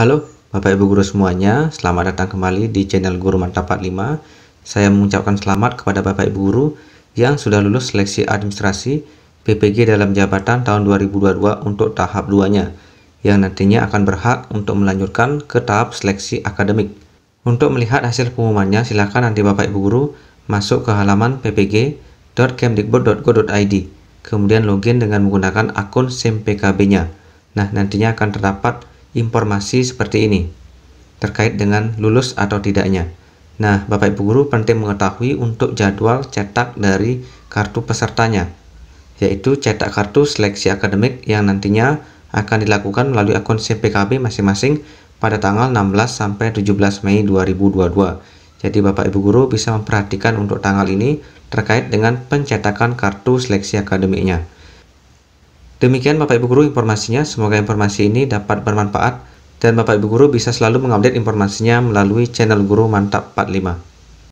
Halo Bapak Ibu Guru semuanya, selamat datang kembali di channel Guru Mantap 45. Saya mengucapkan selamat kepada Bapak Ibu Guru yang sudah lulus seleksi administrasi PPG dalam jabatan tahun 2022 untuk tahap 2-nya, yang nantinya akan berhak untuk melanjutkan ke tahap seleksi akademik. Untuk melihat hasil pengumumannya, silakan nanti Bapak Ibu Guru masuk ke halaman ppg.kemdikbud.go.id, kemudian login dengan menggunakan akun SIM PKB-nya. Nah, nantinya akan terdapat informasi seperti ini terkait dengan lulus atau tidaknya. Nah, Bapak Ibu guru penting mengetahui untuk jadwal cetak dari kartu pesertanya, yaitu cetak kartu seleksi akademik yang nantinya akan dilakukan melalui akun CPKB masing-masing pada tanggal 16 sampai 17 Mei 2022. Jadi Bapak Ibu guru bisa memperhatikan untuk tanggal ini terkait dengan pencetakan kartu seleksi akademiknya. Demikian Bapak Ibu Guru informasinya, semoga informasi ini dapat bermanfaat dan Bapak Ibu Guru bisa selalu mengupdate informasinya melalui channel Guru Mantap 45.